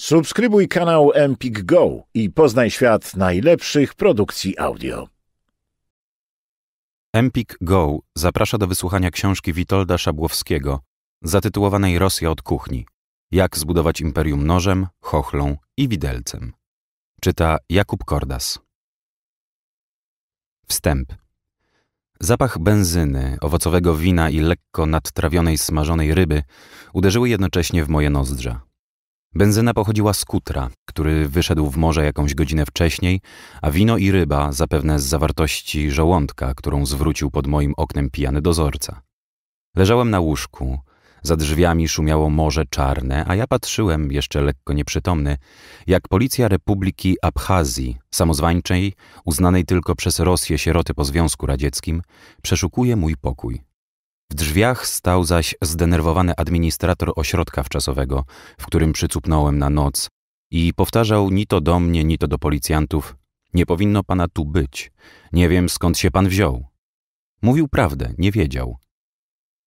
Subskrybuj kanał Empik Go i poznaj świat najlepszych produkcji audio. Empik Go zaprasza do wysłuchania książki Witolda Szabłowskiego zatytułowanej Rosja od kuchni. Jak zbudować imperium nożem, chochlą i widelcem. Czyta Jakub Kordas. Wstęp. Zapach benzyny, owocowego wina i lekko nadtrawionej smażonej ryby uderzyły jednocześnie w moje nozdrza. Benzyna pochodziła z kutra, który wyszedł w morze jakąś godzinę wcześniej, a wino i ryba zapewne z zawartości żołądka, którą zwrócił pod moim oknem pijany dozorca. Leżałem na łóżku, za drzwiami szumiało morze czarne, a ja patrzyłem, jeszcze lekko nieprzytomny, jak policja Republiki Abchazji, samozwańczej, uznanej tylko przez Rosję sieroty po Związku Radzieckim, przeszukuje mój pokój. W drzwiach stał zaś zdenerwowany administrator ośrodka wczasowego, w którym przycupnąłem na noc i powtarzał ni to do mnie, ni to do policjantów: Nie powinno pana tu być. Nie wiem skąd się pan wziął. Mówił prawdę, nie wiedział.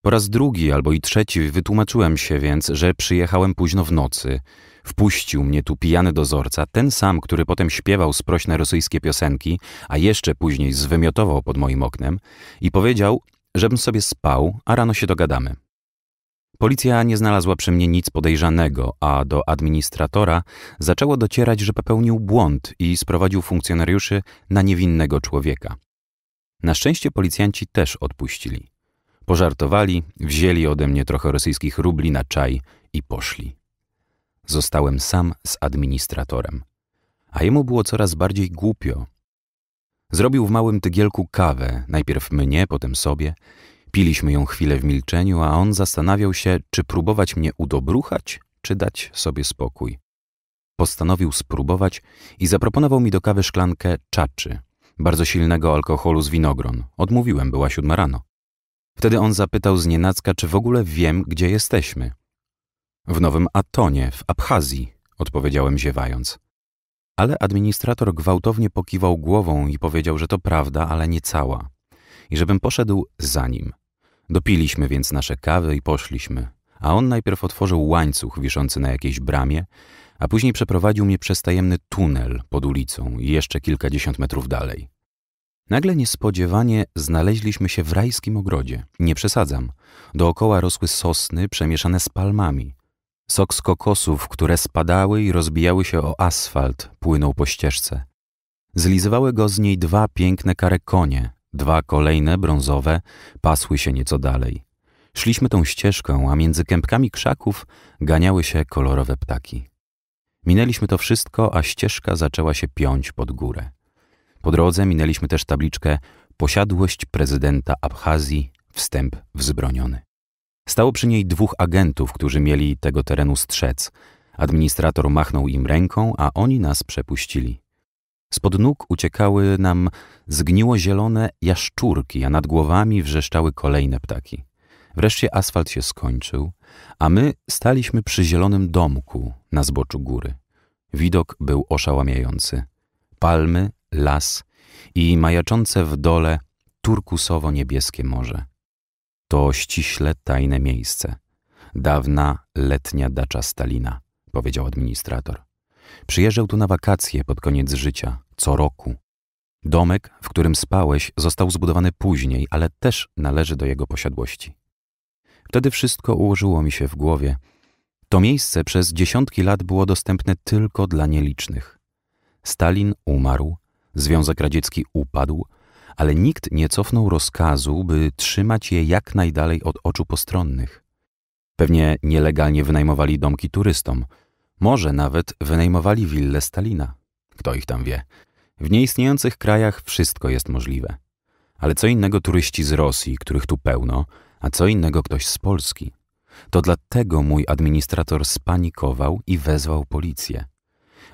Po raz drugi albo i trzeci wytłumaczyłem się więc, że przyjechałem późno w nocy. Wpuścił mnie tu pijany dozorca, ten sam, który potem śpiewał sprośne rosyjskie piosenki, a jeszcze później zwymiotował pod moim oknem i powiedział, żebym sobie spał, a rano się dogadamy. Policja nie znalazła przy mnie nic podejrzanego, a do administratora zaczęło docierać, że popełnił błąd i sprowadził funkcjonariuszy na niewinnego człowieka. Na szczęście policjanci też odpuścili. Pożartowali, wzięli ode mnie trochę rosyjskich rubli na czaj i poszli. Zostałem sam z administratorem, a jemu było coraz bardziej głupio, Zrobił w małym tygielku kawę, najpierw mnie, potem sobie. Piliśmy ją chwilę w milczeniu, a on zastanawiał się, czy próbować mnie udobruchać, czy dać sobie spokój. Postanowił spróbować i zaproponował mi do kawy szklankę czaczy, bardzo silnego alkoholu z winogron. Odmówiłem, była siódma rano. Wtedy on zapytał z nienacka, czy w ogóle wiem, gdzie jesteśmy. W Nowym Atonie, w Abchazji, odpowiedziałem ziewając. Ale administrator gwałtownie pokiwał głową i powiedział, że to prawda, ale nie cała. I żebym poszedł za nim. Dopiliśmy więc nasze kawy i poszliśmy. A on najpierw otworzył łańcuch wiszący na jakiejś bramie, a później przeprowadził mnie przez tajemny tunel pod ulicą i jeszcze kilkadziesiąt metrów dalej. Nagle niespodziewanie znaleźliśmy się w rajskim ogrodzie. Nie przesadzam. Dookoła rosły sosny przemieszane z palmami. Sok z kokosów, które spadały i rozbijały się o asfalt, płynął po ścieżce. Zlizywały go z niej dwa piękne kare konie, dwa kolejne brązowe pasły się nieco dalej. Szliśmy tą ścieżką, a między kępkami krzaków ganiały się kolorowe ptaki. Minęliśmy to wszystko, a ścieżka zaczęła się piąć pod górę. Po drodze minęliśmy też tabliczkę Posiadłość prezydenta Abchazji, wstęp wzbroniony. Stało przy niej dwóch agentów, którzy mieli tego terenu strzec. Administrator machnął im ręką, a oni nas przepuścili. Spod nóg uciekały nam zgniło-zielone jaszczurki, a nad głowami wrzeszczały kolejne ptaki. Wreszcie asfalt się skończył, a my staliśmy przy zielonym domku na zboczu góry. Widok był oszałamiający. Palmy, las i majaczące w dole turkusowo-niebieskie morze. To ściśle tajne miejsce. Dawna letnia dacza Stalina, powiedział administrator. Przyjeżdżał tu na wakacje pod koniec życia, co roku. Domek, w którym spałeś, został zbudowany później, ale też należy do jego posiadłości. Wtedy wszystko ułożyło mi się w głowie. To miejsce przez dziesiątki lat było dostępne tylko dla nielicznych. Stalin umarł, Związek Radziecki upadł, ale nikt nie cofnął rozkazu, by trzymać je jak najdalej od oczu postronnych. Pewnie nielegalnie wynajmowali domki turystom, może nawet wynajmowali willę Stalina. Kto ich tam wie? W nieistniejących krajach wszystko jest możliwe. Ale co innego turyści z Rosji, których tu pełno, a co innego ktoś z Polski. To dlatego mój administrator spanikował i wezwał policję.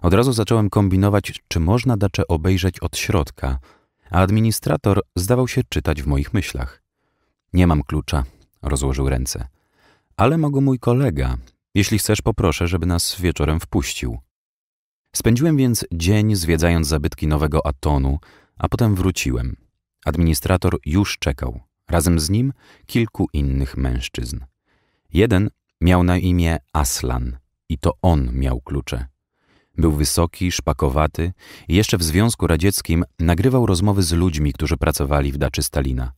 Od razu zacząłem kombinować, czy można dacze obejrzeć od środka, a administrator zdawał się czytać w moich myślach. Nie mam klucza, rozłożył ręce. Ale mogę mój kolega. Jeśli chcesz, poproszę, żeby nas wieczorem wpuścił. Spędziłem więc dzień zwiedzając zabytki Nowego Atonu, a potem wróciłem. Administrator już czekał, razem z nim kilku innych mężczyzn. Jeden miał na imię Aslan i to on miał klucze. Był wysoki, szpakowaty i jeszcze w Związku Radzieckim nagrywał rozmowy z ludźmi, którzy pracowali w daczy Stalina.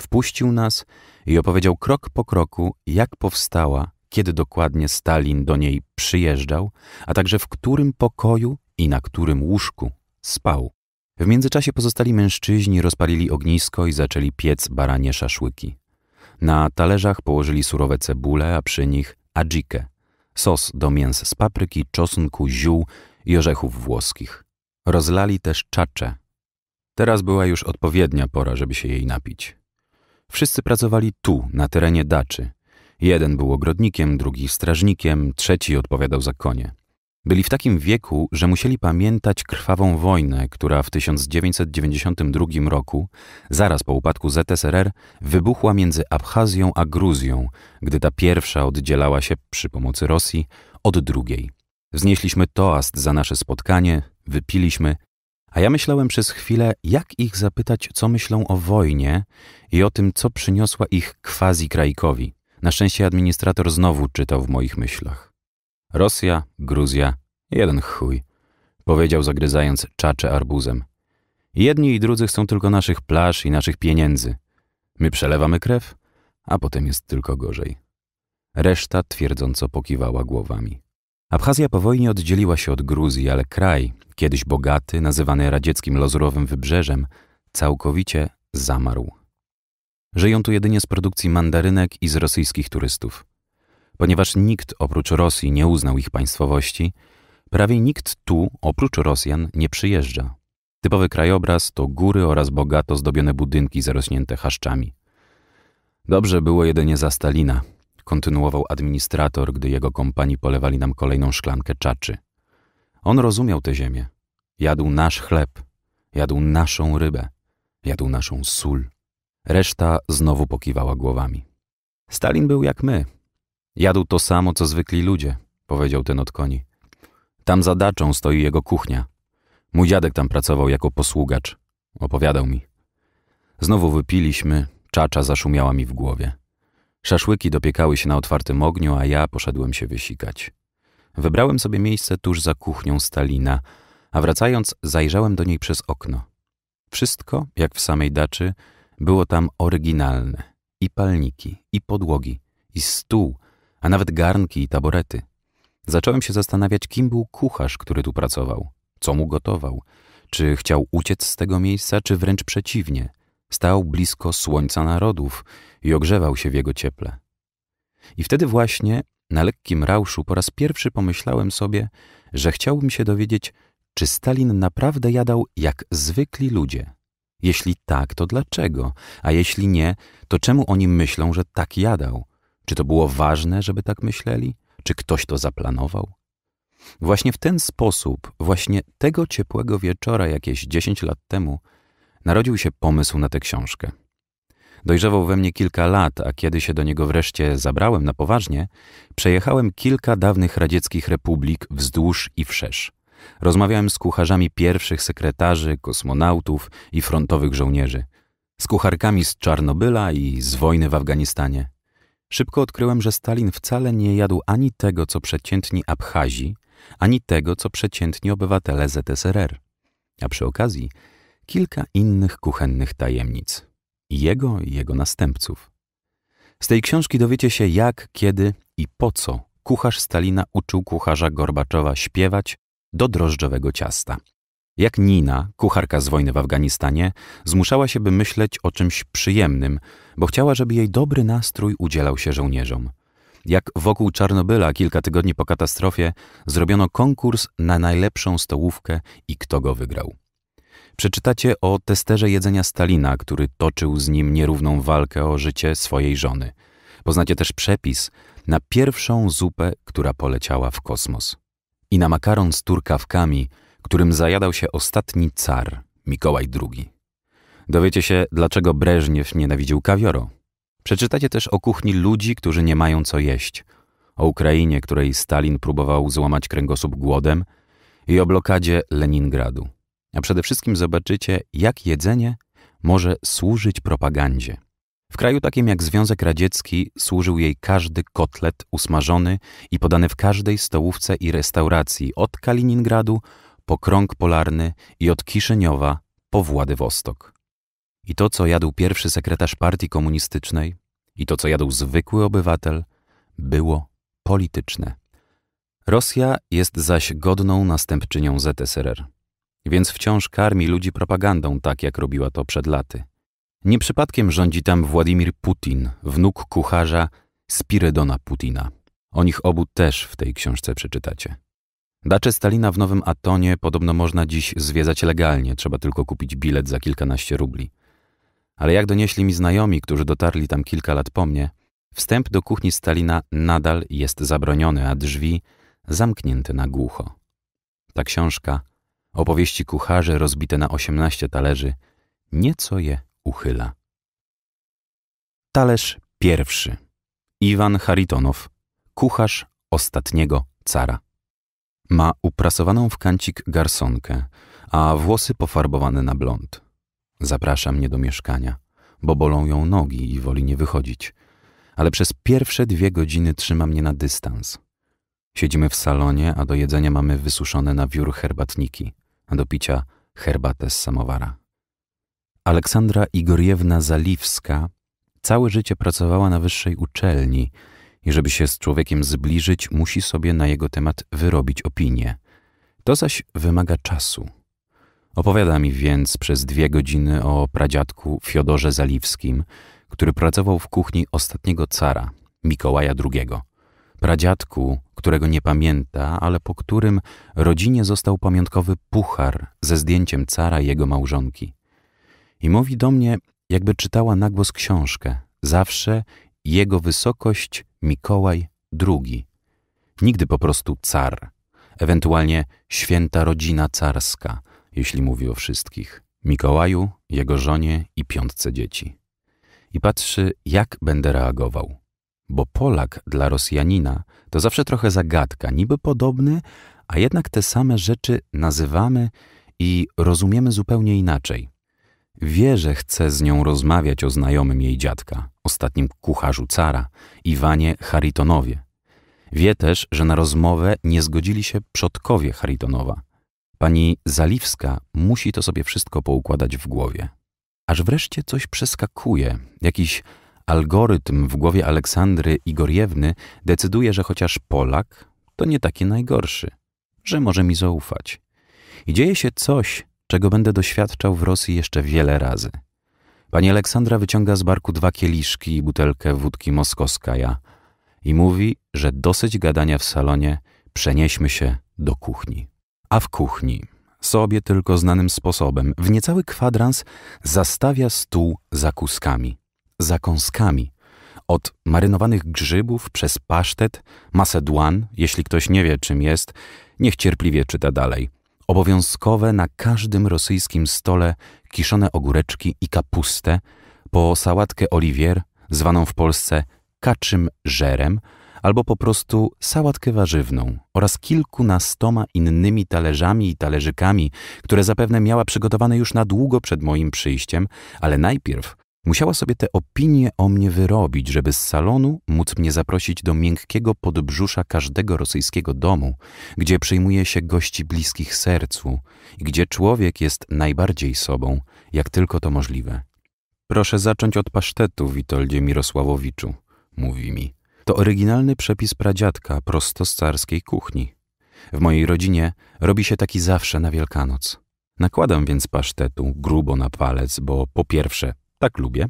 Wpuścił nas i opowiedział krok po kroku, jak powstała, kiedy dokładnie Stalin do niej przyjeżdżał, a także w którym pokoju i na którym łóżku spał. W międzyczasie pozostali mężczyźni rozpalili ognisko i zaczęli piec baranie szaszłyki. Na talerzach położyli surowe cebule, a przy nich adżikę, sos do mięs z papryki, czosnku, ziół i orzechów włoskich. Rozlali też czacze. Teraz była już odpowiednia pora, żeby się jej napić. Wszyscy pracowali tu, na terenie daczy. Jeden był ogrodnikiem, drugi strażnikiem, trzeci odpowiadał za konie. Byli w takim wieku, że musieli pamiętać krwawą wojnę, która w 1992 roku, zaraz po upadku ZSRR, wybuchła między Abchazją a Gruzją, gdy ta pierwsza oddzielała się przy pomocy Rosji od drugiej. Wznieśliśmy toast za nasze spotkanie, wypiliśmy, a ja myślałem przez chwilę, jak ich zapytać, co myślą o wojnie i o tym, co przyniosła ich quasi krajkowi. Na szczęście administrator znowu czytał w moich myślach. Rosja, Gruzja, jeden chuj, powiedział zagryzając czacze arbuzem. Jedni i drudzy chcą tylko naszych plaż i naszych pieniędzy. My przelewamy krew, a potem jest tylko gorzej. Reszta twierdząco pokiwała głowami. Abchazja po wojnie oddzieliła się od Gruzji, ale kraj, kiedyś bogaty, nazywany radzieckim lozurowym wybrzeżem, całkowicie zamarł. Żyją tu jedynie z produkcji mandarynek i z rosyjskich turystów. Ponieważ nikt oprócz Rosji nie uznał ich państwowości, prawie nikt tu oprócz Rosjan nie przyjeżdża. Typowy krajobraz to góry oraz bogato zdobione budynki zarośnięte chaszczami. Dobrze było jedynie za Stalina, kontynuował administrator, gdy jego kompanii polewali nam kolejną szklankę czaczy. On rozumiał tę ziemię. Jadł nasz chleb, jadł naszą rybę, jadł naszą sól. Reszta znowu pokiwała głowami. Stalin był jak my, Jadł to samo, co zwykli ludzie, powiedział ten od koni. Tam za daczą stoi jego kuchnia. Mój dziadek tam pracował jako posługacz. Opowiadał mi. Znowu wypiliśmy, czacza zaszumiała mi w głowie. Szaszłyki dopiekały się na otwartym ogniu, a ja poszedłem się wysikać. Wybrałem sobie miejsce tuż za kuchnią Stalina, a wracając zajrzałem do niej przez okno. Wszystko, jak w samej daczy, było tam oryginalne. I palniki, i podłogi, i stół, a nawet garnki i taborety. Zacząłem się zastanawiać, kim był kucharz, który tu pracował, co mu gotował, czy chciał uciec z tego miejsca, czy wręcz przeciwnie. Stał blisko słońca narodów i ogrzewał się w jego cieple. I wtedy właśnie, na lekkim rauszu, po raz pierwszy pomyślałem sobie, że chciałbym się dowiedzieć, czy Stalin naprawdę jadał jak zwykli ludzie. Jeśli tak, to dlaczego? A jeśli nie, to czemu oni myślą, że tak jadał? Czy to było ważne, żeby tak myśleli? Czy ktoś to zaplanował? Właśnie w ten sposób, właśnie tego ciepłego wieczora jakieś 10 lat temu, narodził się pomysł na tę książkę. Dojrzewał we mnie kilka lat, a kiedy się do niego wreszcie zabrałem na poważnie, przejechałem kilka dawnych radzieckich republik wzdłuż i wszerz. Rozmawiałem z kucharzami pierwszych sekretarzy, kosmonautów i frontowych żołnierzy, z kucharkami z Czarnobyla i z wojny w Afganistanie. Szybko odkryłem, że Stalin wcale nie jadł ani tego, co przeciętni Abchazi, ani tego, co przeciętni obywatele ZSRR. A przy okazji kilka innych kuchennych tajemnic. Jego i jego następców. Z tej książki dowiecie się, jak, kiedy i po co kucharz Stalina uczył kucharza Gorbaczowa śpiewać do drożdżowego ciasta. Jak Nina, kucharka z wojny w Afganistanie, zmuszała się, by myśleć o czymś przyjemnym, bo chciała, żeby jej dobry nastrój udzielał się żołnierzom. Jak wokół Czarnobyla kilka tygodni po katastrofie zrobiono konkurs na najlepszą stołówkę i kto go wygrał. Przeczytacie o testerze jedzenia Stalina, który toczył z nim nierówną walkę o życie swojej żony. Poznacie też przepis na pierwszą zupę, która poleciała w kosmos. I na makaron z turkawkami – którym zajadał się ostatni car, Mikołaj II. Dowiecie się, dlaczego Breżniew nienawidził kawioro. Przeczytacie też o kuchni ludzi, którzy nie mają co jeść, o Ukrainie, której Stalin próbował złamać kręgosłup głodem i o blokadzie Leningradu. A przede wszystkim zobaczycie, jak jedzenie może służyć propagandzie. W kraju takim jak Związek Radziecki służył jej każdy kotlet usmażony i podany w każdej stołówce i restauracji od Kaliningradu po krąg polarny i od Kiszyniowa po Władywostok. I to, co jadł pierwszy sekretarz partii komunistycznej, i to, co jadł zwykły obywatel, było polityczne. Rosja jest zaś godną następczynią ZSRR, więc wciąż karmi ludzi propagandą tak, jak robiła to przed laty. Nie przypadkiem rządzi tam Władimir Putin, wnuk kucharza Spiridona Putina. O nich obu też w tej książce przeczytacie. Dacze Stalina w Nowym Atonie podobno można dziś zwiedzać legalnie, trzeba tylko kupić bilet za kilkanaście rubli. Ale jak donieśli mi znajomi, którzy dotarli tam kilka lat po mnie, wstęp do kuchni Stalina nadal jest zabroniony, a drzwi zamknięte na głucho. Ta książka, opowieści kucharzy rozbite na osiemnaście talerzy, nieco je uchyla. Talerz pierwszy. Iwan Haritonow, kucharz ostatniego cara. Ma uprasowaną w kancik garsonkę, a włosy pofarbowane na blond. Zaprasza mnie do mieszkania, bo bolą ją nogi i woli nie wychodzić. Ale przez pierwsze dwie godziny trzyma mnie na dystans. Siedzimy w salonie, a do jedzenia mamy wysuszone na wiór herbatniki, a do picia herbatę z samowara. Aleksandra Igoriewna Zaliwska całe życie pracowała na wyższej uczelni – i żeby się z człowiekiem zbliżyć, musi sobie na jego temat wyrobić opinię. To zaś wymaga czasu. Opowiada mi więc przez dwie godziny o pradziadku Fiodorze Zaliwskim, który pracował w kuchni ostatniego cara, Mikołaja II. Pradziadku, którego nie pamięta, ale po którym rodzinie został pamiątkowy puchar ze zdjęciem cara i jego małżonki. I mówi do mnie, jakby czytała nagłos książkę. Zawsze jego wysokość Mikołaj II. Nigdy po prostu car, ewentualnie święta rodzina carska, jeśli mówi o wszystkich. Mikołaju, jego żonie i piątce dzieci. I patrzy, jak będę reagował. Bo Polak dla Rosjanina to zawsze trochę zagadka, niby podobny, a jednak te same rzeczy nazywamy i rozumiemy zupełnie inaczej. Wie, że chce z nią rozmawiać o znajomym jej dziadka, ostatnim kucharzu cara, Iwanie Haritonowie. Wie też, że na rozmowę nie zgodzili się przodkowie Haritonowa. Pani Zaliwska musi to sobie wszystko poukładać w głowie. Aż wreszcie coś przeskakuje, jakiś algorytm w głowie Aleksandry Igoriewny decyduje, że chociaż Polak, to nie taki najgorszy, że może mi zaufać. I dzieje się coś, czego będę doświadczał w Rosji jeszcze wiele razy. Pani Aleksandra wyciąga z barku dwa kieliszki i butelkę wódki moskoskaja i mówi, że dosyć gadania w salonie, przenieśmy się do kuchni. A w kuchni, sobie tylko znanym sposobem, w niecały kwadrans zastawia stół zakuskami, zakąskami, od marynowanych grzybów przez pasztet, masedłan, jeśli ktoś nie wie czym jest, niech cierpliwie czyta dalej – obowiązkowe na każdym rosyjskim stole kiszone ogóreczki i kapustę, po sałatkę oliwier, zwaną w Polsce kaczym żerem, albo po prostu sałatkę warzywną oraz kilkunastoma innymi talerzami i talerzykami, które zapewne miała przygotowane już na długo przed moim przyjściem, ale najpierw Musiała sobie te opinie o mnie wyrobić, żeby z salonu móc mnie zaprosić do miękkiego podbrzusza każdego rosyjskiego domu, gdzie przyjmuje się gości bliskich sercu i gdzie człowiek jest najbardziej sobą, jak tylko to możliwe. Proszę zacząć od pasztetu, Witoldzie Mirosławowiczu, mówi mi. To oryginalny przepis pradziadka prosto z carskiej kuchni. W mojej rodzinie robi się taki zawsze na Wielkanoc. Nakładam więc pasztetu grubo na palec, bo po pierwsze tak lubię,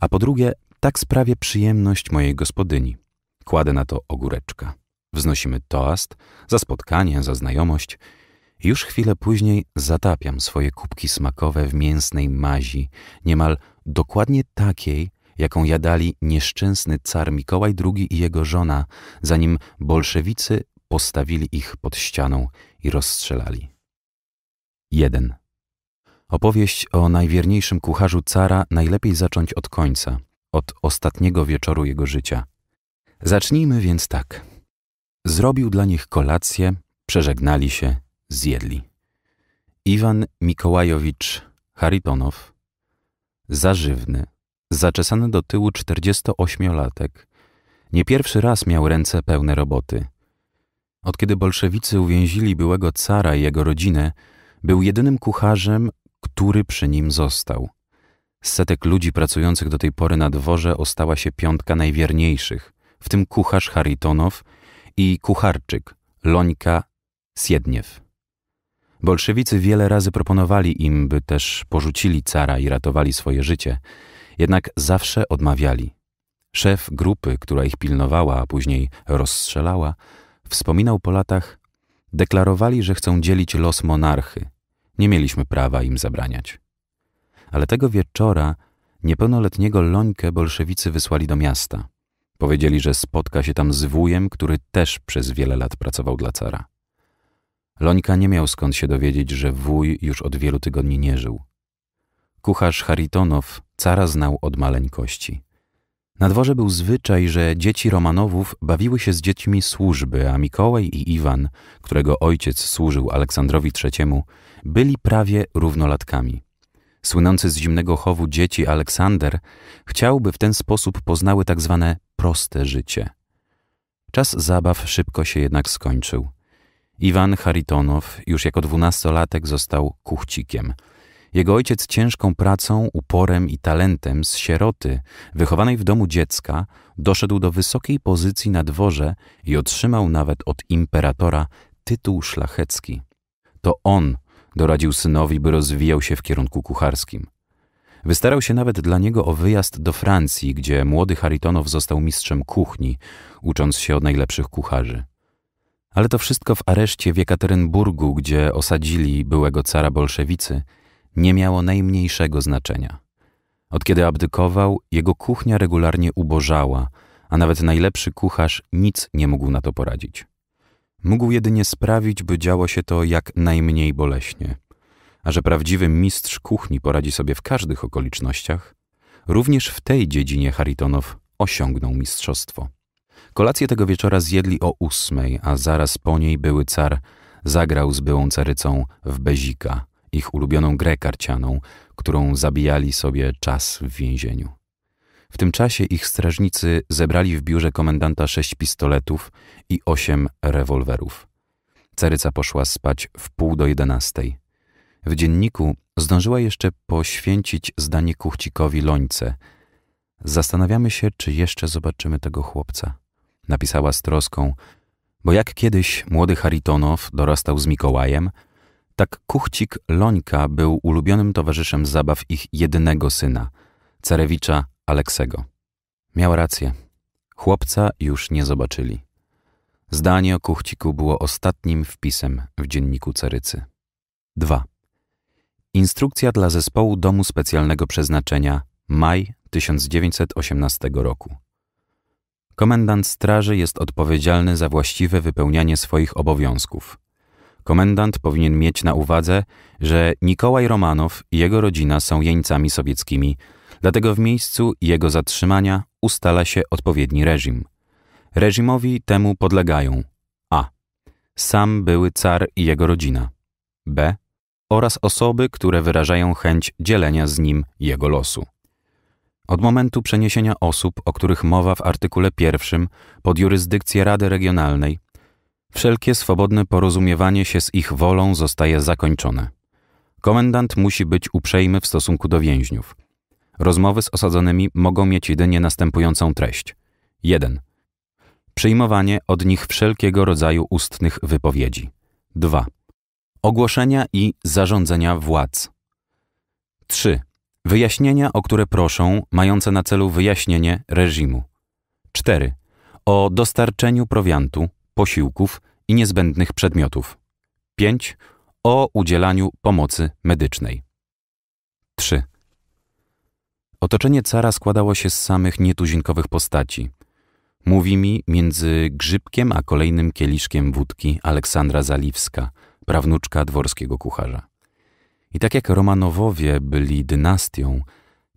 a po drugie, tak sprawię przyjemność mojej gospodyni. Kładę na to ogóreczka. Wznosimy toast za spotkanie, za znajomość. Już chwilę później zatapiam swoje kubki smakowe w mięsnej mazi, niemal dokładnie takiej, jaką jadali nieszczęsny car Mikołaj II i jego żona, zanim bolszewicy postawili ich pod ścianą i rozstrzelali. 1. Opowieść o najwierniejszym kucharzu cara najlepiej zacząć od końca, od ostatniego wieczoru jego życia. Zacznijmy więc tak. Zrobił dla nich kolację, przeżegnali się, zjedli. Iwan Mikołajowicz Haritonow, zażywny, zaczesany do tyłu 48-latek, nie pierwszy raz miał ręce pełne roboty. Od kiedy bolszewicy uwięzili byłego cara i jego rodzinę, był jedynym kucharzem, który przy nim został. Z setek ludzi pracujących do tej pory na dworze ostała się piątka najwierniejszych, w tym kucharz Haritonow i kucharczyk Lońka Siedniew. Bolszewicy wiele razy proponowali im, by też porzucili cara i ratowali swoje życie, jednak zawsze odmawiali. Szef grupy, która ich pilnowała, a później rozstrzelała, wspominał po latach, deklarowali, że chcą dzielić los monarchy – nie mieliśmy prawa im zabraniać. Ale tego wieczora niepełnoletniego Lońkę bolszewicy wysłali do miasta. Powiedzieli, że spotka się tam z wujem, który też przez wiele lat pracował dla cara. Lońka nie miał skąd się dowiedzieć, że wuj już od wielu tygodni nie żył. Kucharz Haritonow cara znał od maleńkości. Na dworze był zwyczaj, że dzieci Romanowów bawiły się z dziećmi służby, a Mikołaj i Iwan, którego ojciec służył Aleksandrowi III, byli prawie równolatkami. Słynący z zimnego chowu dzieci Aleksander chciałby w ten sposób poznały tak zwane proste życie. Czas zabaw szybko się jednak skończył. Iwan Haritonow już jako dwunastolatek został kuchcikiem. Jego ojciec ciężką pracą, uporem i talentem z sieroty, wychowanej w domu dziecka, doszedł do wysokiej pozycji na dworze i otrzymał nawet od imperatora tytuł szlachecki. To on Doradził synowi, by rozwijał się w kierunku kucharskim. Wystarał się nawet dla niego o wyjazd do Francji, gdzie młody Haritonow został mistrzem kuchni, ucząc się od najlepszych kucharzy. Ale to wszystko w areszcie w Jekaterynburgu, gdzie osadzili byłego cara bolszewicy, nie miało najmniejszego znaczenia. Od kiedy abdykował, jego kuchnia regularnie ubożała, a nawet najlepszy kucharz nic nie mógł na to poradzić mógł jedynie sprawić, by działo się to jak najmniej boleśnie. A że prawdziwy mistrz kuchni poradzi sobie w każdych okolicznościach, również w tej dziedzinie Haritonow osiągnął mistrzostwo. Kolację tego wieczora zjedli o ósmej, a zaraz po niej były car zagrał z byłą carycą w Bezika, ich ulubioną grę karcianą, którą zabijali sobie czas w więzieniu. W tym czasie ich strażnicy zebrali w biurze komendanta sześć pistoletów i osiem rewolwerów. Ceryca poszła spać w pół do jedenastej. W dzienniku zdążyła jeszcze poświęcić zdanie Kuchcikowi Lońce. Zastanawiamy się, czy jeszcze zobaczymy tego chłopca. Napisała z troską, bo jak kiedyś młody Haritonow dorastał z Mikołajem, tak Kuchcik Lońka był ulubionym towarzyszem zabaw ich jednego syna, Cerewicza Aleksego. Miał rację. Chłopca już nie zobaczyli. Zdanie o Kuchciku było ostatnim wpisem w dzienniku Cerycy. 2. Instrukcja dla zespołu Domu Specjalnego Przeznaczenia, maj 1918 roku. Komendant straży jest odpowiedzialny za właściwe wypełnianie swoich obowiązków. Komendant powinien mieć na uwadze, że Nikołaj Romanow i jego rodzina są jeńcami sowieckimi, Dlatego w miejscu jego zatrzymania ustala się odpowiedni reżim. Reżimowi temu podlegają a. Sam były car i jego rodzina. b. Oraz osoby, które wyrażają chęć dzielenia z nim jego losu. Od momentu przeniesienia osób, o których mowa w artykule pierwszym, pod jurysdykcję Rady Regionalnej, wszelkie swobodne porozumiewanie się z ich wolą zostaje zakończone. Komendant musi być uprzejmy w stosunku do więźniów – Rozmowy z osadzonymi mogą mieć jedynie następującą treść. 1. Przyjmowanie od nich wszelkiego rodzaju ustnych wypowiedzi. 2. Ogłoszenia i zarządzenia władz. 3. Wyjaśnienia, o które proszą, mające na celu wyjaśnienie reżimu. 4. O dostarczeniu prowiantu, posiłków i niezbędnych przedmiotów. 5. O udzielaniu pomocy medycznej. 3. Otoczenie cara składało się z samych nietuzinkowych postaci. Mówi mi między grzybkiem a kolejnym kieliszkiem wódki Aleksandra Zaliwska, prawnuczka dworskiego kucharza. I tak jak Romanowowie byli dynastią,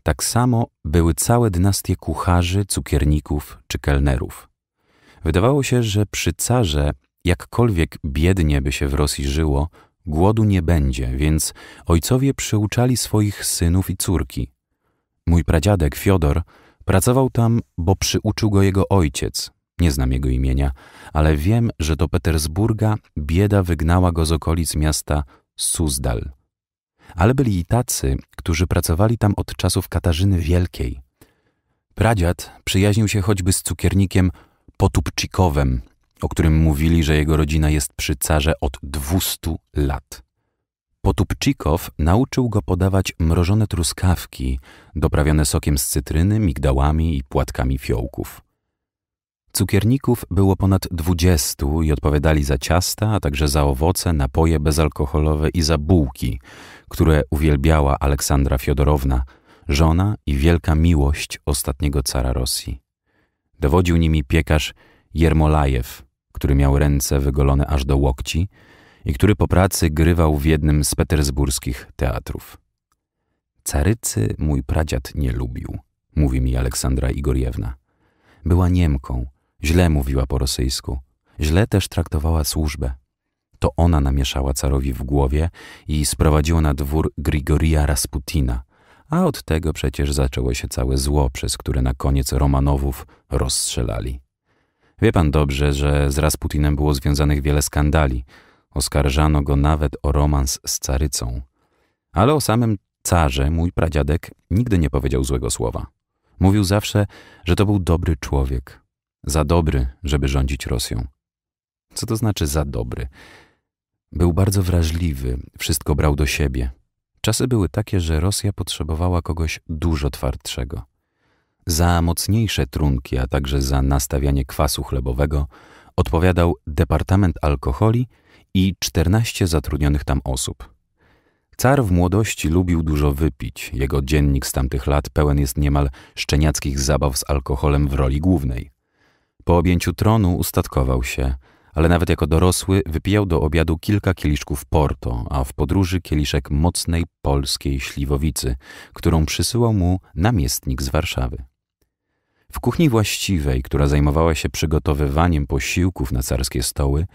tak samo były całe dynastie kucharzy, cukierników czy kelnerów. Wydawało się, że przy carze, jakkolwiek biednie by się w Rosji żyło, głodu nie będzie, więc ojcowie przyuczali swoich synów i córki. Mój pradziadek Fiodor pracował tam, bo przyuczył go jego ojciec. Nie znam jego imienia, ale wiem, że do Petersburga bieda wygnała go z okolic miasta Suzdal. Ale byli i tacy, którzy pracowali tam od czasów Katarzyny Wielkiej. Pradziad przyjaźnił się choćby z cukiernikiem Potupczikowem, o którym mówili, że jego rodzina jest przy carze od 200 lat. Potupczykow nauczył go podawać mrożone truskawki, doprawione sokiem z cytryny, migdałami i płatkami fiołków. Cukierników było ponad dwudziestu i odpowiadali za ciasta, a także za owoce, napoje bezalkoholowe i za bułki, które uwielbiała Aleksandra Fiodorowna, żona i wielka miłość ostatniego cara Rosji. Dowodził nimi piekarz Jermolajew, który miał ręce wygolone aż do łokci, i który po pracy grywał w jednym z petersburskich teatrów. Carycy mój pradziad nie lubił, mówi mi Aleksandra Igoriewna. Była Niemką, źle mówiła po rosyjsku, źle też traktowała służbę. To ona namieszała carowi w głowie i sprowadziła na dwór Grigoria Rasputina, a od tego przecież zaczęło się całe zło, przez które na koniec Romanowów rozstrzelali. Wie pan dobrze, że z Rasputinem było związanych wiele skandali – Oskarżano go nawet o romans z carycą. Ale o samym carze mój pradziadek nigdy nie powiedział złego słowa. Mówił zawsze, że to był dobry człowiek. Za dobry, żeby rządzić Rosją. Co to znaczy za dobry? Był bardzo wrażliwy, wszystko brał do siebie. Czasy były takie, że Rosja potrzebowała kogoś dużo twardszego. Za mocniejsze trunki, a także za nastawianie kwasu chlebowego odpowiadał Departament Alkoholi i 14 zatrudnionych tam osób. Car w młodości lubił dużo wypić. Jego dziennik z tamtych lat pełen jest niemal szczeniackich zabaw z alkoholem w roli głównej. Po objęciu tronu ustatkował się, ale nawet jako dorosły wypijał do obiadu kilka kieliszków porto, a w podróży kieliszek mocnej polskiej śliwowicy, którą przysyłał mu namiestnik z Warszawy. W kuchni właściwej, która zajmowała się przygotowywaniem posiłków na carskie stoły,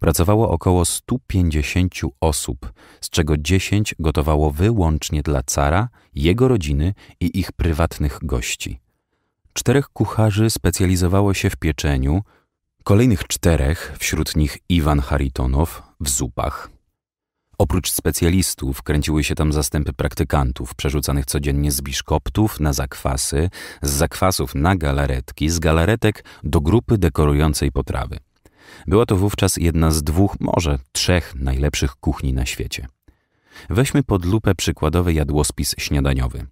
pracowało około 150 osób, z czego 10 gotowało wyłącznie dla cara, jego rodziny i ich prywatnych gości. Czterech kucharzy specjalizowało się w pieczeniu, kolejnych czterech, wśród nich Iwan Haritonow, w zupach, Oprócz specjalistów kręciły się tam zastępy praktykantów, przerzucanych codziennie z biszkoptów na zakwasy, z zakwasów na galaretki, z galaretek do grupy dekorującej potrawy. Była to wówczas jedna z dwóch, może trzech najlepszych kuchni na świecie. Weźmy pod lupę przykładowy jadłospis śniadaniowy.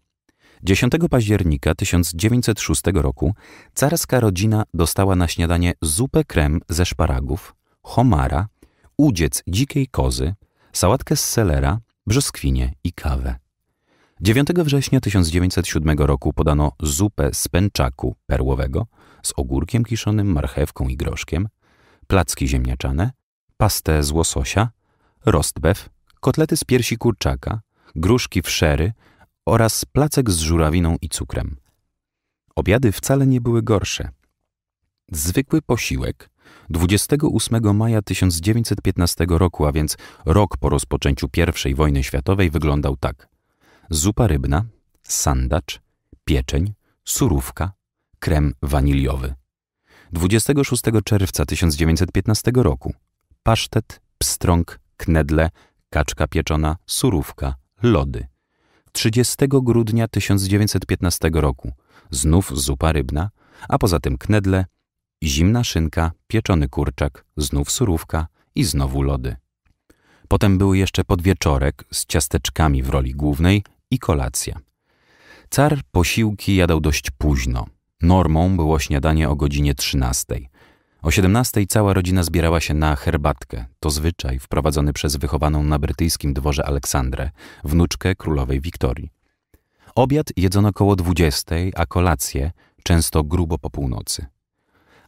10 października 1906 roku carska rodzina dostała na śniadanie zupę krem ze szparagów, homara, udziec dzikiej kozy, sałatkę z selera, brzoskwinie i kawę. 9 września 1907 roku podano zupę z pęczaku perłowego z ogórkiem kiszonym, marchewką i groszkiem, placki ziemniaczane, pastę z łososia, rostbew, kotlety z piersi kurczaka, gruszki w szery oraz placek z żurawiną i cukrem. Obiady wcale nie były gorsze. Zwykły posiłek, 28 maja 1915 roku, a więc rok po rozpoczęciu I wojny światowej, wyglądał tak. Zupa rybna, sandacz, pieczeń, surówka, krem waniliowy. 26 czerwca 1915 roku pasztet, pstrąg, knedle, kaczka pieczona, surówka, lody. 30 grudnia 1915 roku znów zupa rybna, a poza tym knedle, zimna szynka, pieczony kurczak, znów surówka i znowu lody. Potem był jeszcze podwieczorek z ciasteczkami w roli głównej i kolacja. Car posiłki jadał dość późno. Normą było śniadanie o godzinie 13. O 17 cała rodzina zbierała się na herbatkę. To zwyczaj wprowadzony przez wychowaną na brytyjskim dworze Aleksandrę, wnuczkę królowej Wiktorii. Obiad jedzono około 20, a kolację często grubo po północy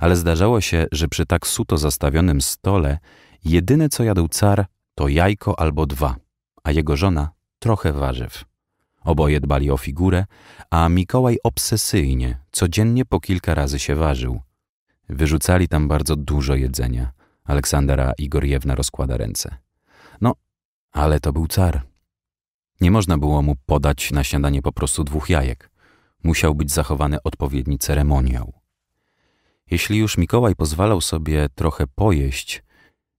ale zdarzało się, że przy tak suto zastawionym stole jedyne co jadł car to jajko albo dwa, a jego żona trochę warzyw. Oboje dbali o figurę, a Mikołaj obsesyjnie, codziennie po kilka razy się ważył. Wyrzucali tam bardzo dużo jedzenia. Aleksandra Igorjewna rozkłada ręce. No, ale to był car. Nie można było mu podać na śniadanie po prostu dwóch jajek. Musiał być zachowany odpowiedni ceremoniał. Jeśli już Mikołaj pozwalał sobie trochę pojeść,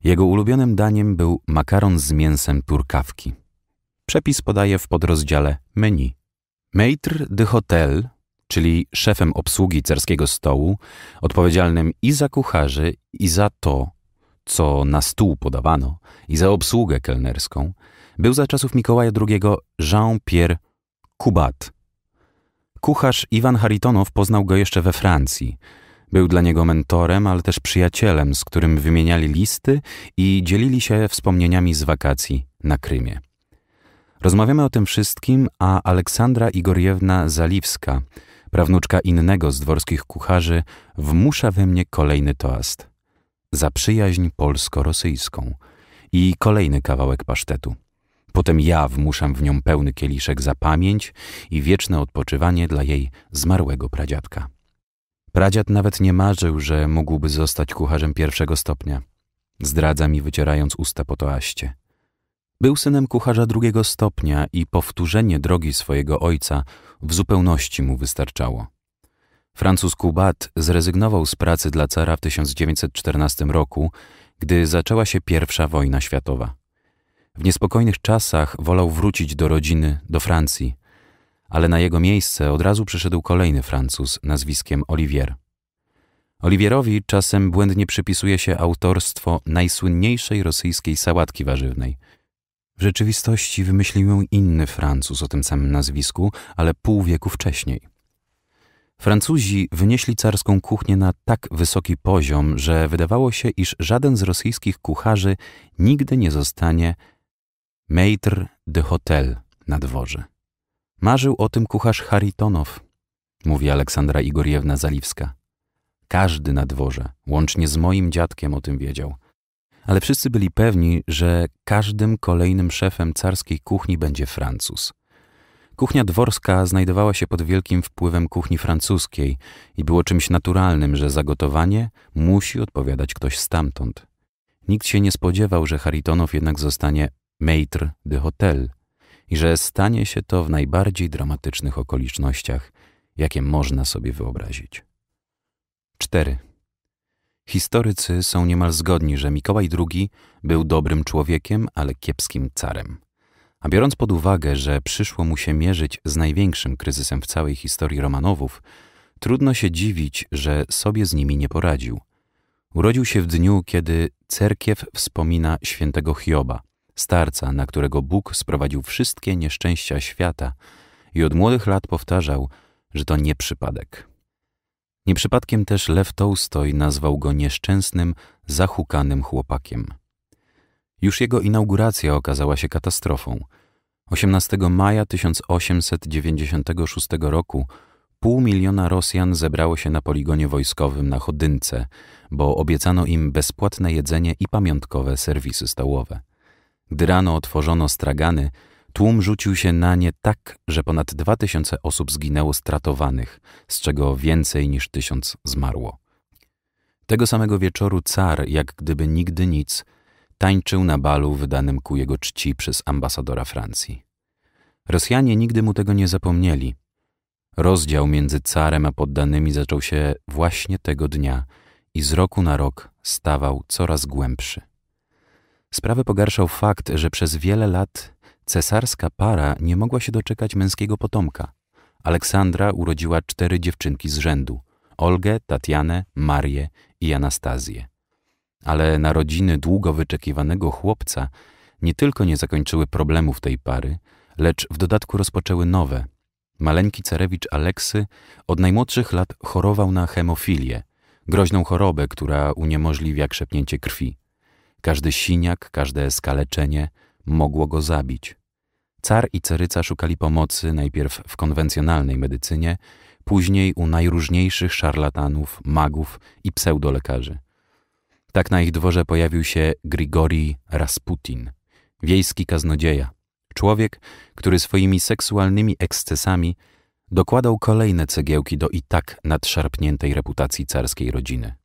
jego ulubionym daniem był makaron z mięsem turkawki. Przepis podaje w podrozdziale menu. Maître de hotel, czyli szefem obsługi cerskiego stołu, odpowiedzialnym i za kucharzy, i za to, co na stół podawano, i za obsługę kelnerską, był za czasów Mikołaja II Jean-Pierre Kubat. Kucharz Iwan Haritonow poznał go jeszcze we Francji – był dla niego mentorem, ale też przyjacielem, z którym wymieniali listy i dzielili się wspomnieniami z wakacji na Krymie. Rozmawiamy o tym wszystkim, a Aleksandra Igoriewna Zaliwska, prawnuczka innego z dworskich kucharzy, wmusza we mnie kolejny toast. Za przyjaźń polsko-rosyjską. I kolejny kawałek pasztetu. Potem ja wmuszam w nią pełny kieliszek za pamięć i wieczne odpoczywanie dla jej zmarłego pradziadka. Pradziad nawet nie marzył, że mógłby zostać kucharzem pierwszego stopnia. Zdradza mi, wycierając usta po toaście. Był synem kucharza drugiego stopnia i powtórzenie drogi swojego ojca w zupełności mu wystarczało. Francuz Kubat zrezygnował z pracy dla cara w 1914 roku, gdy zaczęła się pierwsza wojna światowa. W niespokojnych czasach wolał wrócić do rodziny, do Francji – ale na jego miejsce od razu przyszedł kolejny Francuz nazwiskiem Olivier. Olivierowi czasem błędnie przypisuje się autorstwo najsłynniejszej rosyjskiej sałatki warzywnej. W rzeczywistości wymyślił ją inny Francuz o tym samym nazwisku, ale pół wieku wcześniej. Francuzi wynieśli carską kuchnię na tak wysoki poziom, że wydawało się, iż żaden z rosyjskich kucharzy nigdy nie zostanie maître de hotel na dworze. Marzył o tym kucharz Haritonow, mówi Aleksandra Igoriewna Zaliwska. Każdy na dworze, łącznie z moim dziadkiem, o tym wiedział. Ale wszyscy byli pewni, że każdym kolejnym szefem carskiej kuchni będzie Francuz. Kuchnia dworska znajdowała się pod wielkim wpływem kuchni francuskiej i było czymś naturalnym, że zagotowanie musi odpowiadać ktoś stamtąd. Nikt się nie spodziewał, że Haritonow jednak zostanie maître de hotel – i że stanie się to w najbardziej dramatycznych okolicznościach, jakie można sobie wyobrazić. 4. Historycy są niemal zgodni, że Mikołaj II był dobrym człowiekiem, ale kiepskim carem. A biorąc pod uwagę, że przyszło mu się mierzyć z największym kryzysem w całej historii Romanowów, trudno się dziwić, że sobie z nimi nie poradził. Urodził się w dniu, kiedy cerkiew wspomina świętego Hioba – starca, na którego Bóg sprowadził wszystkie nieszczęścia świata i od młodych lat powtarzał, że to nie przypadek. Nieprzypadkiem też Lew Tołstoj nazwał go nieszczęsnym, zahukanym chłopakiem. Już jego inauguracja okazała się katastrofą. 18 maja 1896 roku pół miliona Rosjan zebrało się na poligonie wojskowym na Chodynce, bo obiecano im bezpłatne jedzenie i pamiątkowe serwisy stołowe. Gdy rano otworzono stragany, tłum rzucił się na nie tak, że ponad dwa tysiące osób zginęło stratowanych, z czego więcej niż tysiąc zmarło. Tego samego wieczoru car, jak gdyby nigdy nic, tańczył na balu wydanym ku jego czci przez ambasadora Francji. Rosjanie nigdy mu tego nie zapomnieli. Rozdział między carem a poddanymi zaczął się właśnie tego dnia i z roku na rok stawał coraz głębszy. Sprawę pogarszał fakt, że przez wiele lat cesarska para nie mogła się doczekać męskiego potomka. Aleksandra urodziła cztery dziewczynki z rzędu: Olgę, Tatianę, Marię i Anastazję. Ale narodziny długo wyczekiwanego chłopca nie tylko nie zakończyły problemów tej pary, lecz w dodatku rozpoczęły nowe. Maleńki carewicz Aleksy od najmłodszych lat chorował na hemofilię, groźną chorobę, która uniemożliwia krzepnięcie krwi. Każdy siniak, każde skaleczenie mogło go zabić. Car i Ceryca szukali pomocy najpierw w konwencjonalnej medycynie, później u najróżniejszych szarlatanów, magów i pseudolekarzy. Tak na ich dworze pojawił się Grigori Rasputin, wiejski kaznodzieja, człowiek, który swoimi seksualnymi ekscesami dokładał kolejne cegiełki do i tak nadszarpniętej reputacji carskiej rodziny.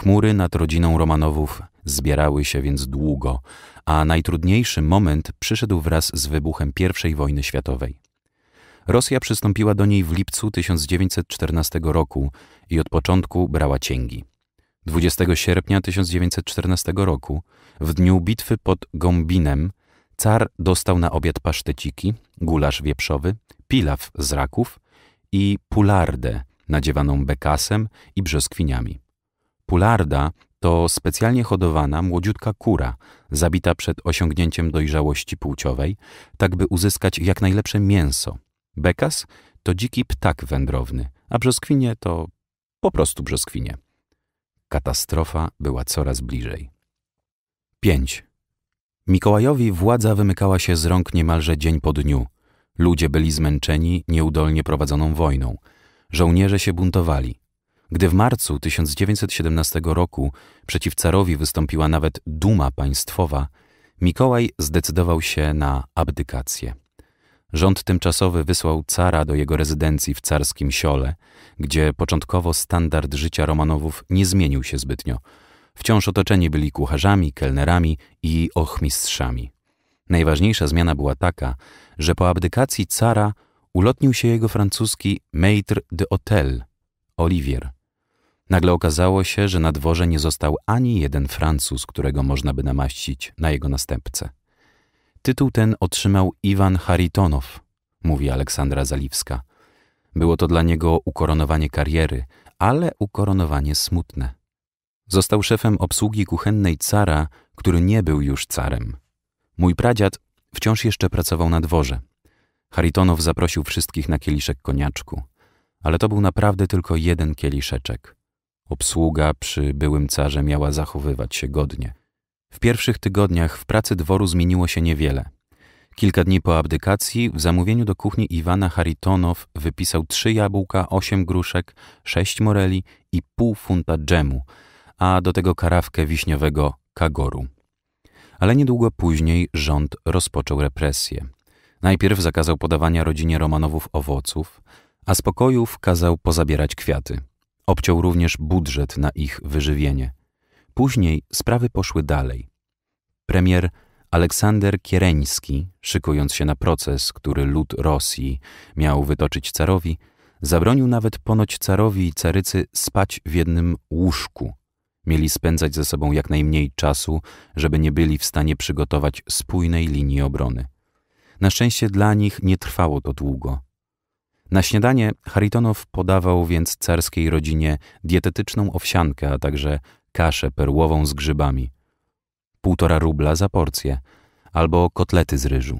Chmury nad rodziną Romanowów zbierały się więc długo, a najtrudniejszy moment przyszedł wraz z wybuchem I wojny światowej. Rosja przystąpiła do niej w lipcu 1914 roku i od początku brała cięgi. 20 sierpnia 1914 roku, w dniu bitwy pod Gombinem, car dostał na obiad paszteciki, gulasz wieprzowy, pilaw z raków i pulardę nadziewaną bekasem i brzoskwiniami. Pularda to specjalnie hodowana młodziutka kura, zabita przed osiągnięciem dojrzałości płciowej, tak by uzyskać jak najlepsze mięso. Bekas to dziki ptak wędrowny, a brzoskwinie to po prostu brzoskwinie. Katastrofa była coraz bliżej. 5. Mikołajowi władza wymykała się z rąk niemalże dzień po dniu. Ludzie byli zmęczeni nieudolnie prowadzoną wojną. Żołnierze się buntowali. Gdy w marcu 1917 roku przeciw carowi wystąpiła nawet Duma Państwowa, Mikołaj zdecydował się na abdykację. Rząd tymczasowy wysłał cara do jego rezydencji w carskim Siole, gdzie początkowo standard życia Romanowów nie zmienił się zbytnio. Wciąż otoczeni byli kucharzami, kelnerami i ochmistrzami. Najważniejsza zmiana była taka, że po abdykacji cara ulotnił się jego francuski maître de Olivier. Nagle okazało się, że na dworze nie został ani jeden Francuz, którego można by namaścić na jego następcę. Tytuł ten otrzymał Iwan Haritonow, mówi Aleksandra Zaliwska. Było to dla niego ukoronowanie kariery, ale ukoronowanie smutne. Został szefem obsługi kuchennej cara, który nie był już carem. Mój pradziad wciąż jeszcze pracował na dworze. Haritonow zaprosił wszystkich na kieliszek koniaczku, ale to był naprawdę tylko jeden kieliszeczek. Obsługa przy byłym carze miała zachowywać się godnie. W pierwszych tygodniach w pracy dworu zmieniło się niewiele. Kilka dni po abdykacji w zamówieniu do kuchni Iwana Haritonow wypisał trzy jabłka, osiem gruszek, sześć moreli i pół funta dżemu, a do tego karawkę wiśniowego kagoru. Ale niedługo później rząd rozpoczął represje. Najpierw zakazał podawania rodzinie Romanowów owoców, a z pokojów kazał pozabierać kwiaty. Obciął również budżet na ich wyżywienie. Później sprawy poszły dalej. Premier Aleksander Kiereński, szykując się na proces, który lud Rosji miał wytoczyć carowi, zabronił nawet ponoć carowi i carycy spać w jednym łóżku. Mieli spędzać ze sobą jak najmniej czasu, żeby nie byli w stanie przygotować spójnej linii obrony. Na szczęście dla nich nie trwało to długo. Na śniadanie Haritonow podawał więc carskiej rodzinie dietetyczną owsiankę, a także kaszę perłową z grzybami. Półtora rubla za porcję albo kotlety z ryżu.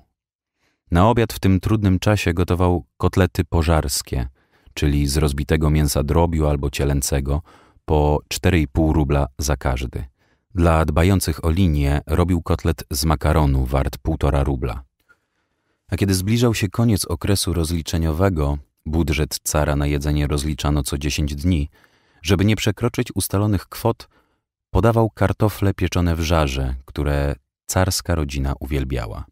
Na obiad w tym trudnym czasie gotował kotlety pożarskie, czyli z rozbitego mięsa drobiu albo cielęcego, po 4,5 rubla za każdy. Dla dbających o linię robił kotlet z makaronu wart półtora rubla. A kiedy zbliżał się koniec okresu rozliczeniowego, budżet cara na jedzenie rozliczano co 10 dni, żeby nie przekroczyć ustalonych kwot, podawał kartofle pieczone w żarze, które carska rodzina uwielbiała.